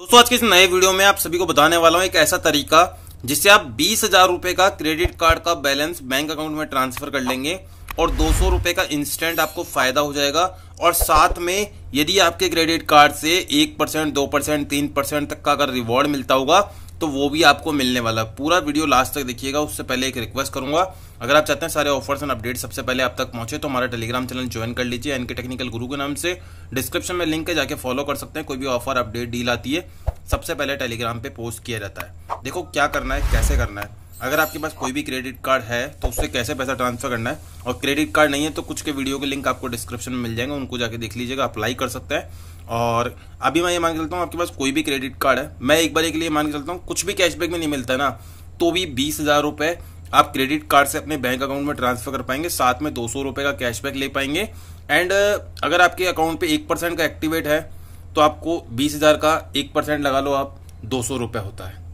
दोस्तों आज के इस नए वीडियो में आप सभी को बताने वाला हूँ एक ऐसा तरीका जिससे आप बीस हजार रूपए का क्रेडिट कार्ड का बैलेंस बैंक अकाउंट में ट्रांसफर कर लेंगे और दो सौ रूपये का इंस्टेंट आपको फायदा हो जाएगा और साथ में यदि आपके क्रेडिट कार्ड से एक परसेंट दो परसेंट तीन परसेंट तक का अगर रिवॉर्ड मिलता होगा तो वो भी आपको मिलने वाला है पूरा वीडियो लास्ट तक देखिएगा उससे पहले एक रिक्वेस्ट करूंगा अगर आप चाहते हैं सारे ऑफर्स एंड अपडेट सबसे पहले आप तक पहुंचे तो हमारा टेलीग्राम चैनल ज्वाइन कर लीजिए एनके टेक्निकल गुरु के नाम से डिस्क्रिप्शन में लिंक है जाके फॉलो कर सकते हैं कोई भी ऑफर अपडेट डील आती है सबसे पहले टेलीग्राम पे पोस्ट किया जाता है देखो क्या करना है कैसे करना है अगर आपके पास कोई भी क्रेडिट कार्ड है तो उससे कैसे पैसा ट्रांसफर करना है और क्रेडिट कार्ड नहीं है तो कुछ के वीडियो के लिंक आपको डिस्क्रिप्शन में मिल जाएंगे उनको जाके देख लीजिएगा अप्लाई कर सकते हैं और अभी मैं ये मान के चलता हूँ आपके पास कोई भी क्रेडिट कार्ड है मैं एक बार एक लिए मान के चलता हूँ कुछ भी कैशबैक में नहीं मिलता ना तो भी बीस हज़ार रुपये आप क्रेडिट कार्ड से अपने बैंक अकाउंट में ट्रांसफर कर पाएंगे साथ में दो सौ रुपये का कैशबैक ले पाएंगे एंड अगर आपके अकाउंट पे एक परसेंट का एक्टिवेट है तो आपको बीस हज़ार का एक परसेंट लगा लो आप दो सौ रुपये होता है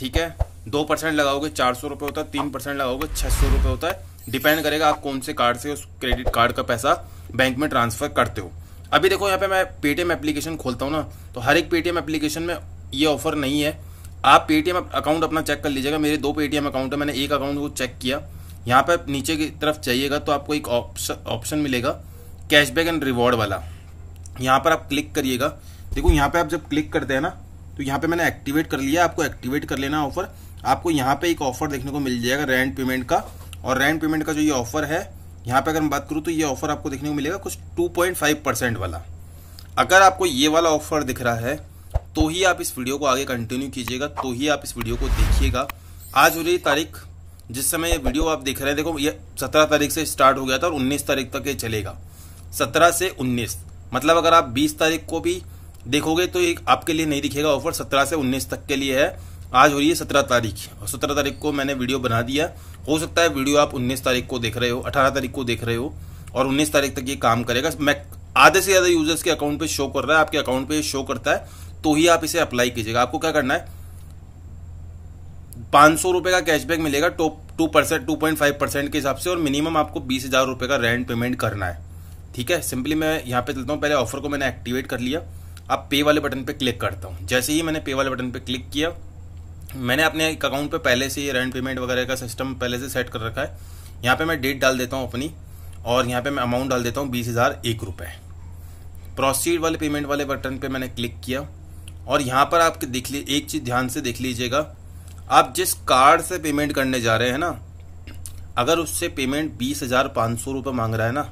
ठीक है दो परसेंट लगाओगे चार सौ रुपये होता है तीन परसेंट लगाओगे छः सौ रुपये होता है डिपेंड करेगा आप कौन से कार्ड से उस क्रेडिट कार्ड का पैसा बैंक में ट्रांसफ़र करते हो अभी देखो यहाँ पे मैं पेटीएम एप्लीकेशन खोलता हूँ ना तो हर एक पेटीएम एप्लीकेशन में ये ऑफर नहीं है आप पेटीएम अकाउंट अपना चेक कर लीजिएगा मेरे दो पेटीएम अकाउंट है मैंने एक अकाउंट को चेक किया यहाँ पर नीचे की तरफ चाहिएगा तो आपको एक ऑप्शन मिलेगा कैशबैक एंड रिवॉर्ड वाला यहाँ पर आप क्लिक करिएगा देखो यहाँ पर आप जब क्लिक करते हैं ना तो यहाँ पर मैंने एक्टिवेट कर लिया आपको एक्टिवेट कर लेना ऑफर आपको यहाँ पर एक ऑफर देखने को मिल जाएगा रेंट पेमेंट का और रेंट पेमेंट का जो ये ऑफर है यहाँ पे अगर मैं बात करूँ तो ये ऑफर आपको देखने को मिलेगा कुछ 2.5 परसेंट वाला अगर आपको ये वाला ऑफर दिख रहा है तो ही आप इस वीडियो को आगे कंटिन्यू कीजिएगा तो ही आप इस वीडियो को देखिएगा आज हो रही तारीख जिस समय ये वीडियो आप देख रहे हैं देखो ये सत्रह तारीख से स्टार्ट हो गया था और उन्नीस तारीख तक ये चलेगा सत्रह से उन्नीस मतलब अगर आप बीस तारीख को भी देखोगे तो एक आपके लिए नहीं दिखेगा ऑफर सत्रह से उन्नीस तक के लिए है आज हो रही है सत्रह तारीख और सत्रह तारीख को मैंने वीडियो बना दिया हो सकता है वीडियो आप 19 तारीख को देख रहे हो 18 तारीख को देख रहे हो और 19 तारीख तक ये काम करेगा मैं आधे से ज़्यादा यूजर्स के अकाउंट पे शो कर रहा है आपके अकाउंट पे शो करता है तो ही आप इसे अप्लाई कीजिएगा आपको क्या करना है पांच सौ रुपए का कैशबैक मिलेगा top two percent two point five percent के हिसाब से और मिनिमम आपको बीस हज़ार रुपए का रेंट पेमेंट करना है ठीक है सिंपली मैं यहां पे चलता हूं पहले ऑफर को मैंने एक्टिवेट कर लिया अब पे वाले बटन पे क्लिक करता हूं जैसे ही मैंने पे वाले बटन पे क्लिक किया मैंने अपने एक अकाउंट पे पहले से ये रेंट पेमेंट वगैरह का सिस्टम पहले से सेट कर रखा है यहाँ पे मैं डेट डाल देता हूँ अपनी और यहाँ पे मैं अमाउंट डाल देता हूँ बीस हज़ार एक रुपये प्रोसीड वाले पेमेंट वाले बटन पे मैंने क्लिक किया और यहाँ पर आप देख ली एक चीज़ ध्यान से देख लीजिएगा आप जिस कार्ड से पेमेंट करने जा रहे हैं ना अगर उससे पेमेंट बीस हज़ार पाँच सौ रुपये मांग रहा है ना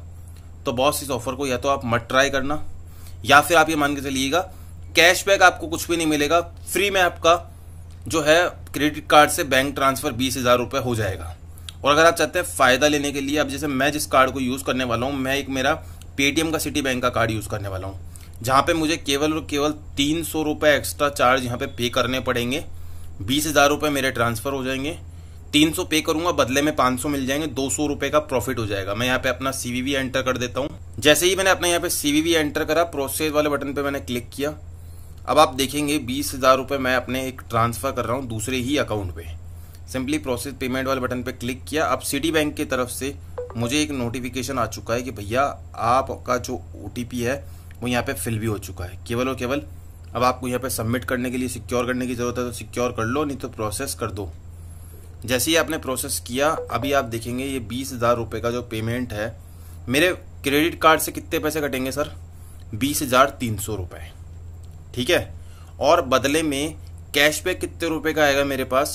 तो बॉस इस ऑफ़र को या तो आप मत ट्राई करना या फिर आप ये मान के चलिएगा कैशबैक आपको कुछ भी नहीं मिलेगा फ्री में आपका जो है क्रेडिट कार्ड से बैंक ट्रांसफ़र बीस हज़ार रुपये हो जाएगा और अगर आप चाहते हैं फ़ायदा लेने के लिए अब जैसे मैं जिस कार्ड को यूज़ करने वाला हूँ मैं एक मेरा पेटीएम का सिटी बैंक का कार्ड यूज़ करने वाला हूँ जहाँ पे मुझे केवल और केवल तीन सौ रुपए एक्स्ट्रा चार्ज यहाँ पे पे करने पड़ेंगे बीस हज़ार रुपए मेरे ट्रांसफ़र हो जाएंगे तीन सौ पे करूंगा बदले में पांच सौ मिल जाएंगे दो सौ रुपए का प्रॉफिट हो जाएगा मैं यहाँ पे अपना सीवीवी एंटर कर देता हूँ जैसे ही मैंने अपना यहाँ पे सीवीवी एंटर करा प्रोसेस वाले बटन पर मैंने क्लिक किया अब आप देखेंगे बीस हज़ार रुपये मैं अपने एक ट्रांसफ़र कर रहा हूँ दूसरे ही अकाउंट पे सिंपली प्रोसेस पेमेंट वाले बटन पे क्लिक किया अब सिटी बैंक की तरफ से मुझे एक नोटिफिकेशन आ चुका है कि भैया आपका जो ओ है वो यहाँ पर फिल भी हो चुका है केवल और केवल अब आपको यहाँ पर सबमिट करने के लिए सिक्योर करने की ज़रूरत है तो सिक्योर कर लो नहीं तो प्रोसेस कर दो जैसे ही आपने प्रोसेस किया अभी आप देखेंगे ये बीस हज़ार रुपये का जो पेमेंट है मेरे क्रेडिट कार्ड से कितने पैसे कटेंगे सर बीस हज़ार तीन सौ रुपये ठीक है और बदले में कैशबैक कितने रुपए का आएगा मेरे पास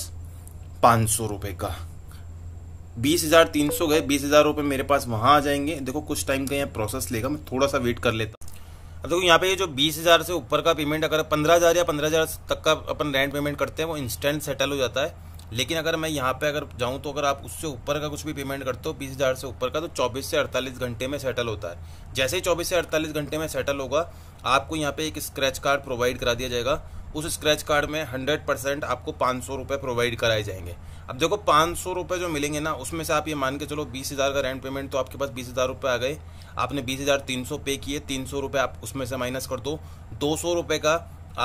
पाँच सौ रुपये का बीस हज़ार तीन सौ गए बीस हज़ार रुपये मेरे पास वहाँ आ जाएंगे देखो कुछ टाइम का यहाँ प्रोसेस लेगा मैं थोड़ा सा वेट कर लेता अब देखो यहाँ पे ये जो बीस हज़ार से ऊपर का पेमेंट अगर पंद्रह हज़ार या पंद्रह हज़ार तक का अपन रेंट पेमेंट करते हैं वो इंस्टेंट सेटल हो जाता है लेकिन अगर मैं यहाँ पे अगर जाऊँ तो अगर आप उससे ऊपर का कुछ भी पेमेंट करते हो बीस हज़ार से ऊपर का तो चौबीस से अड़तालीस घंटे में सेटल होता है जैसे ही चौबीस से अड़तालीस घंटे में सेटल होगा आपको यहाँ पे एक स्क्रैच कार्ड प्रोवाइड करा दिया जाएगा उस स्क्रैच कार्ड में हंड्रेड परसेंट आपको पाँच सौ रुपये प्रोवाइड कराए जाएंगे अब देखो पाँच सौ रुपये जो मिलेंगे ना उसमें से आप ये मान के चलो बीस हज़ार का रेंट पेमेंट तो आपके पास बीस हज़ार रुपये आ गए आपने बीस हज़ार तीन सौ पे किए तीन सौ रुपये आप उसमें से माइनस कर दो दो सौ रुपये का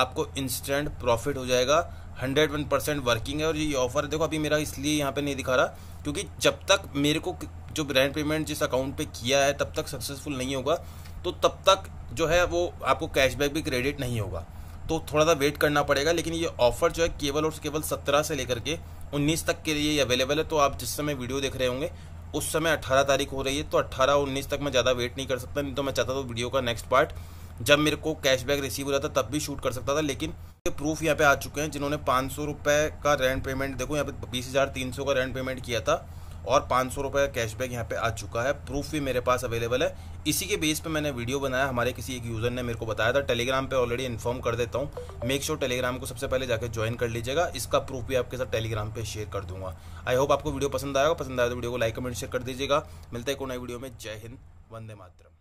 आपको इंस्टेंट प्रॉफिट हो जाएगा हंड्रेड वन परसेंट वर्किंग है और ये ऑफर देखो अभी मेरा इसलिए यहाँ पे नहीं दिखा रहा क्योंकि जब तक मेरे को जो रेंट पेमेंट जिस अकाउंट पे किया है तब तक सक्सेसफुल नहीं होगा तो तब तक जो है वो आपको कैशबैक भी क्रेडिट नहीं होगा तो थोड़ा सा वेट करना पड़ेगा लेकिन ये ऑफर जो है केवल और केवल सत्रह से लेकर के उन्नीस तक के लिए अवेलेबल है तो आप जिस समय वीडियो देख रहे होंगे उस समय अट्ठारह तारीख हो रही है तो अट्ठारह और उन्नीस तक मैं ज़्यादा वेट नहीं कर सकता नहीं तो मैं चाहता था वीडियो का नेक्स्ट पार्ट जब मेरे को कैशबैक रिसीव हो जाता था तब भी शूट कर सकता था लेकिन ये प्रूफ यहाँ पे आ चुके हैं जिन्होंने पाँच सौ रुपये का रेंट पेमेंट देखो यहाँ पे बीस हज़ार तीन सौ का रेंट पेमेंट किया था और पाँच सौ रुपये का कैशबैक यहाँ पे आ चुका है प्रूफ भी मेरे पास अवेलेबल है इसी के बेस पे मैंने वीडियो बनाया हमारे किसी एक यूज़र ने मेरे को बताया था टेलीग्राम पे ऑलरेडी इन्फॉर्म कर देता हूँ मेक श्योर टेलीग्राम को सबसे पहले जाकर ज्वाइन कर लीजिएगा इसका प्रूफ भी आपके साथ टेलीग्राम पर शेयर कर दूंगा आई होप आपको वीडियो पसंद आएगा पसंद आया तो वीडियो को लाइक कमेंट शेयर कर दीजिएगा मिलते हैं को नई वीडियो में जय हिंद वंदे मातरम